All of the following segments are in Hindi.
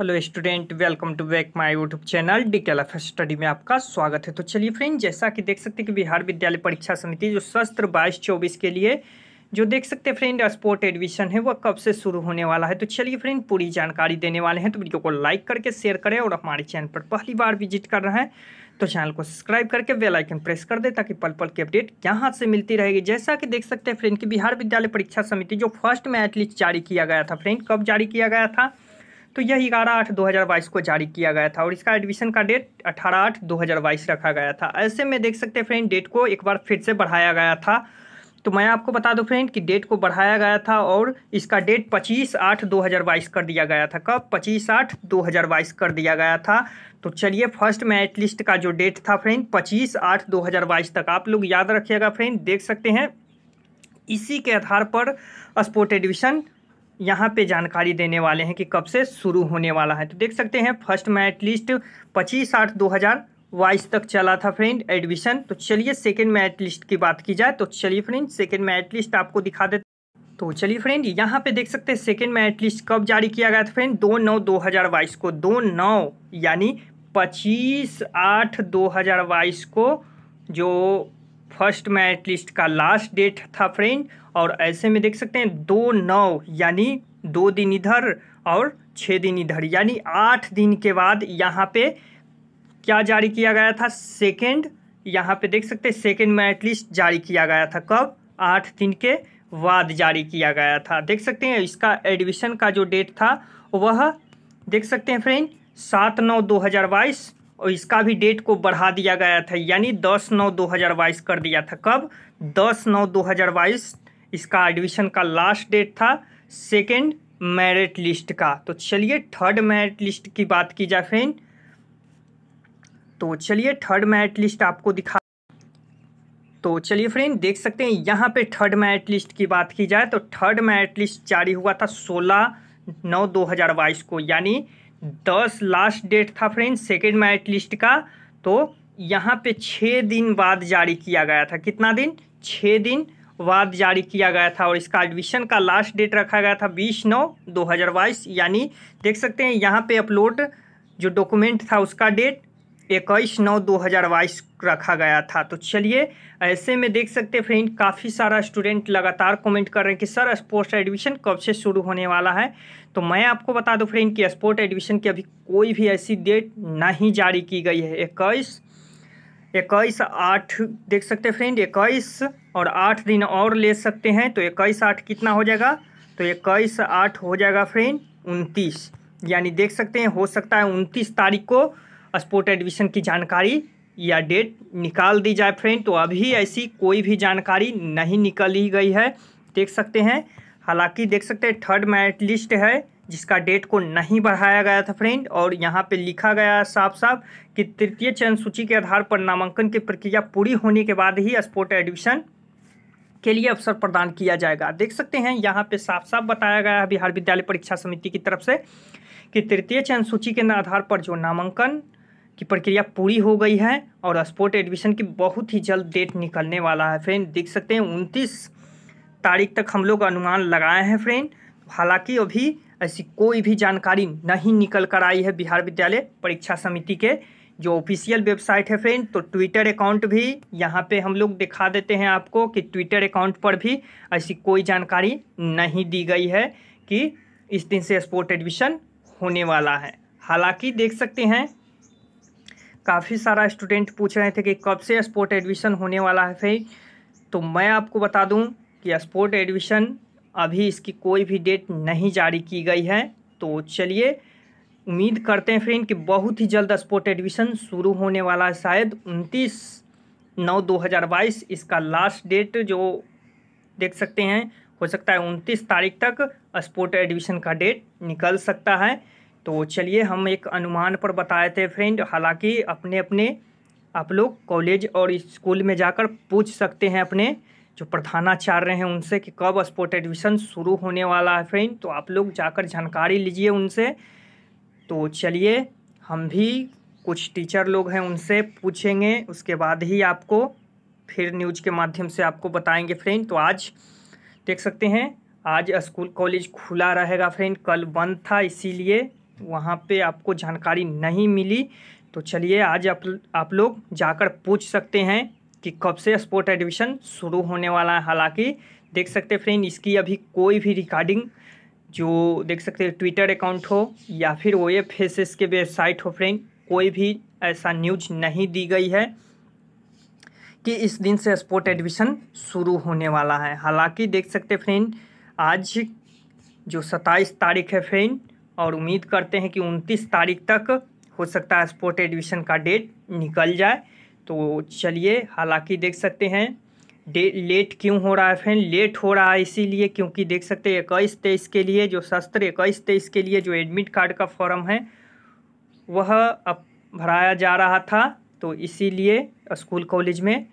hello student welcome to back my YouTube channel D K study में आपका स्वागत है तो चलिए फ्रेंड जैसा कि देख सकते हैं कि बिहार विद्यालय परीक्षा समिति जो शस्त्र बाईस चौबीस के लिए जो देख सकते हैं फ्रेंड स्पोर्ट एडमिशन है वह कब से शुरू होने वाला है तो चलिए फ्रेंड पूरी जानकारी देने वाले हैं तो वीडियो को लाइक करके शेयर करें और हमारे चैनल पर पहली बार विजिट कर रहे हैं तो चैनल को सब्सक्राइब करके बेल आइकन प्रेस कर दें ताकि पल पल की अपडेट यहाँ से मिलती रहेगी जैसा कि देख सकते हैं फ्रेंड कि बिहार विद्यालय परीक्षा समिति जो फर्स्ट मैट लिस्ट जारी किया गया था फ्रेंड कब जारी किया गया था तो यह ग्यारह आठ दो हज़ार बाईस को जारी किया गया था और इसका एडमिशन का डेट अठारह आठ दो हज़ार बाईस रखा गया था ऐसे में देख सकते हैं फ्रेंड डेट को एक बार फिर से बढ़ाया गया था तो मैं आपको बता दूं फ्रेंड कि डेट को बढ़ाया गया था और इसका डेट 25 आठ 2022 कर दिया गया था कब 25 आठ 2022 कर दिया गया था तो चलिए फर्स्ट एट लिस्ट का जो डेट था फ्रेंड 25 आठ 2022 तक आप लोग याद रखिएगा फ्रेंड देख सकते हैं इसी के आधार पर स्पोर्ट एडमिशन यहाँ पे जानकारी देने वाले हैं कि कब से शुरू होने वाला है तो देख सकते हैं फर्स्ट मैरिट लिस्ट पच्चीस आठ दो हज़ार बाईस तक चला था फ्रेंड एडमिशन तो चलिए सेकेंड मैरिट लिस्ट की बात की जाए तो चलिए फ्रेंड सेकेंड मैरिट लिस्ट आपको दिखा देते तो चलिए फ्रेंड यहाँ पे देख सकते हैं सेकेंड मैरिट लिस्ट कब जारी किया गया था फ्रेंड दो नौ दो हज़ार बाईस को दो नौ यानी पच्चीस आठ दो हज़ार बाईस को जो फर्स्ट मेरिट लिस्ट का लास्ट डेट था फ्रेंड और ऐसे में देख सकते हैं दो नौ यानी दो दिन इधर और छः दिन इधर यानी आठ दिन के बाद यहाँ पे क्या जारी किया गया था सेकेंड यहाँ पे देख सकते हैं सेकेंड मेरिट लिस्ट जारी किया गया था कब आठ दिन के बाद जारी किया गया था देख सकते हैं इसका एडमिशन का जो डेट था वह देख सकते हैं फ्रेंड सात नौ दो हज़ार बाईस और इसका भी डेट को बढ़ा दिया गया था यानी दस नौ दो हज़ार बाईस कर दिया था कब दस नौ दो हज़ार बाईस इसका एडमिशन का लास्ट डेट था सेकेंड मेरिट लिस्ट का तो चलिए थर्ड मेरिट लिस्ट की बात की जाए फ्रेंड तो चलिए थर्ड मेरिट लिस्ट आपको दिखा तो चलिए फ्रेंड देख सकते हैं यहाँ पे थर्ड मेरिट लिस्ट की बात की जाए तो थर्ड मेरिट लिस्ट जारी हुआ था सोलह नौ दो हज़ार बाईस को यानी दस लास्ट डेट था फ्रेंड सेकेंड मैरिट लिस्ट का तो यहाँ पे छः दिन बाद जारी किया गया था कितना दिन छः दिन बाद जारी किया गया था और इसका एडमिशन का लास्ट डेट रखा गया था बीस नौ दो हज़ार बाईस यानी देख सकते हैं यहाँ पे अपलोड जो डॉक्यूमेंट था उसका डेट इक्कीस नौ दो हज़ार बाईस रखा गया था तो चलिए ऐसे में देख सकते फ्रेंड काफ़ी सारा स्टूडेंट लगातार कमेंट कर रहे हैं कि सर स्पोर्ट्स एडमिशन कब से शुरू होने वाला है तो मैं आपको बता दूं फ्रेंड कि स्पोर्ट एडमिशन की अभी कोई भी ऐसी डेट नहीं जारी की गई है इक्कीस इक्कीस आठ देख सकते फ्रेंड इक्कीस और आठ दिन और ले सकते हैं तो इक्कीस आठ कितना हो जाएगा तो इक्कीस आठ हो जाएगा फ्रेंड उनतीस यानी देख सकते हैं हो सकता है उनतीस तारीख को स्पोर्ट एडमिशन की जानकारी या डेट निकाल दी जाए फ्रेंड तो अभी ऐसी कोई भी जानकारी नहीं निकली गई है देख सकते हैं हालांकि देख सकते हैं थर्ड मैरिट लिस्ट है जिसका डेट को नहीं बढ़ाया गया था फ्रेंड और यहाँ पे लिखा गया साफ साफ कि तृतीय चयन सूची के आधार पर नामांकन की प्रक्रिया पूरी होने के बाद ही स्पोर्ट एडमिशन के लिए अवसर प्रदान किया जाएगा देख सकते हैं यहाँ पर साफ साफ बताया गया है बिहार विद्यालय परीक्षा समिति की तरफ से कि तृतीय चयन सूची के आधार पर जो नामांकन की प्रक्रिया पूरी हो गई है और स्पोर्ट एडमिशन की बहुत ही जल्द डेट निकलने वाला है फ्रेंड देख सकते हैं उनतीस तारीख तक हम लोग अनुमान लगाए हैं फ्रेंड हालांकि अभी ऐसी कोई भी जानकारी नहीं निकल कर आई है बिहार विद्यालय परीक्षा समिति के जो ऑफिशियल वेबसाइट है फ्रेंड तो ट्विटर अकाउंट भी यहाँ पे हम लोग दिखा देते हैं आपको कि ट्विटर अकाउंट पर भी ऐसी कोई जानकारी नहीं दी गई है कि इस दिन से स्पोर्ट एडमिशन होने वाला है हालांकि देख सकते हैं काफ़ी सारा स्टूडेंट पूछ रहे थे कि कब से स्पोर्ट एडमिशन होने वाला है फिर तो मैं आपको बता दूं कि स्पोर्ट एडमिशन अभी इसकी कोई भी डेट नहीं जारी की गई है तो चलिए उम्मीद करते हैं फ्रेंड कि बहुत ही जल्द स्पोर्ट एडमिशन शुरू होने वाला है शायद उनतीस नौ दो हज़ार बाईस इसका लास्ट डेट जो देख सकते हैं हो सकता है उनतीस तारीख तक स्पोर्ट एडमिशन का डेट निकल सकता है तो चलिए हम एक अनुमान पर बताए थे फ्रेंड हालांकि अपने अपने आप लोग कॉलेज और स्कूल में जाकर पूछ सकते हैं अपने जो प्रधानाचार्य हैं उनसे कि कब स्पोर्ट एडमिशन शुरू होने वाला है फ्रेंड तो आप लोग जाकर जानकारी लीजिए उनसे तो चलिए हम भी कुछ टीचर लोग हैं उनसे पूछेंगे उसके बाद ही आपको फिर न्यूज के माध्यम से आपको बताएंगे फ्रेंड तो आज देख सकते हैं आज स्कूल कॉलेज खुला रहेगा फ्रेंड कल बंद था इसीलिए वहाँ पे आपको जानकारी नहीं मिली तो चलिए आज आप आप लोग जाकर पूछ सकते हैं कि कब से स्पोर्ट एडमिशन शुरू होने वाला है हालांकि देख सकते फ्रेंड इसकी अभी कोई भी रिकॉर्डिंग जो देख सकते हैं ट्विटर अकाउंट हो या फिर ओ एफ फेसेस के वेबसाइट हो फ्रेंड कोई भी ऐसा न्यूज नहीं दी गई है कि इस दिन से स्पोर्ट एडमिशन शुरू होने वाला है हालांकि देख सकते फ्रेंड आज जो सत्ताईस तारीख है फ्रेंड और उम्मीद करते हैं कि उनतीस तारीख तक हो सकता है स्पोर्ट एडमिशन का डेट निकल जाए तो चलिए हालांकि देख सकते हैं डे लेट क्यों हो रहा है फैन लेट हो रहा है इसीलिए क्योंकि देख सकते हैं इक्कीस तेईस के लिए जो शस्त्र इक्कीस तेईस के लिए जो एडमिट कार्ड का फॉर्म है वह अब भराया जा रहा था तो इसीलिए स्कूल कॉलेज में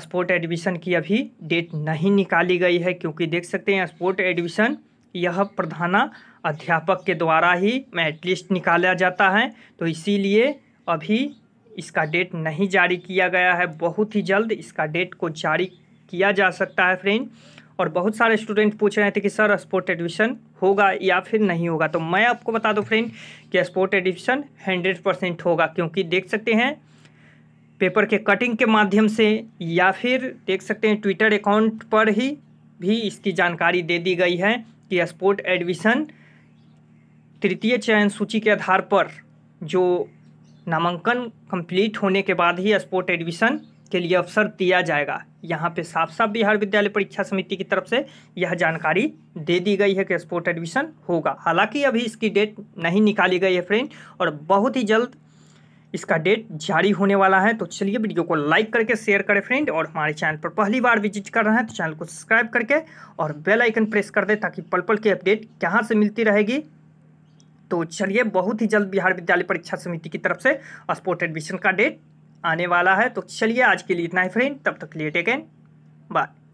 स्पोर्ट एडमिशन की अभी डेट नहीं निकाली गई है क्योंकि देख सकते हैं स्पोर्ट एडमिशन यह प्रधाना अध्यापक के द्वारा ही मेरिट लिस्ट निकाला जाता है तो इसीलिए अभी इसका डेट नहीं जारी किया गया है बहुत ही जल्द इसका डेट को जारी किया जा सकता है फ्रेंड और बहुत सारे स्टूडेंट पूछ रहे थे कि सर स्पोर्ट एडमिशन होगा या फिर नहीं होगा तो मैं आपको बता दूं फ्रेंड कि स्पोर्ट एडमिशन हंड्रेड परसेंट होगा क्योंकि देख सकते हैं पेपर के कटिंग के माध्यम से या फिर देख सकते हैं ट्विटर अकाउंट पर ही भी इसकी जानकारी दे दी गई है कि स्पोर्ट एडमिशन तृतीय चयन सूची के आधार पर जो नामांकन कंप्लीट होने के बाद ही स्पोर्ट एडमिशन के लिए अवसर दिया जाएगा यहाँ पे साफ साफ बिहार विद्यालय परीक्षा समिति की तरफ से यह जानकारी दे दी गई है कि स्पोर्ट एडमिशन होगा हालांकि अभी इसकी डेट नहीं निकाली गई है फ्रेंड और बहुत ही जल्द इसका डेट जारी होने वाला है तो चलिए वीडियो को लाइक करके शेयर करें फ्रेंड और हमारे चैनल पर पहली बार विजिट कर रहे हैं तो चैनल को सब्सक्राइब करके और बेल आइकन प्रेस कर दें ताकि पल पल की अपडेट कहाँ से मिलती रहेगी तो चलिए बहुत ही जल्द बिहार विद्यालय परीक्षा समिति की तरफ से स्पोर्ट एडमिशन का डेट आने वाला है तो चलिए आज के लिए इतना ही फ्रेंड तब तक लिए टेक एंड बाय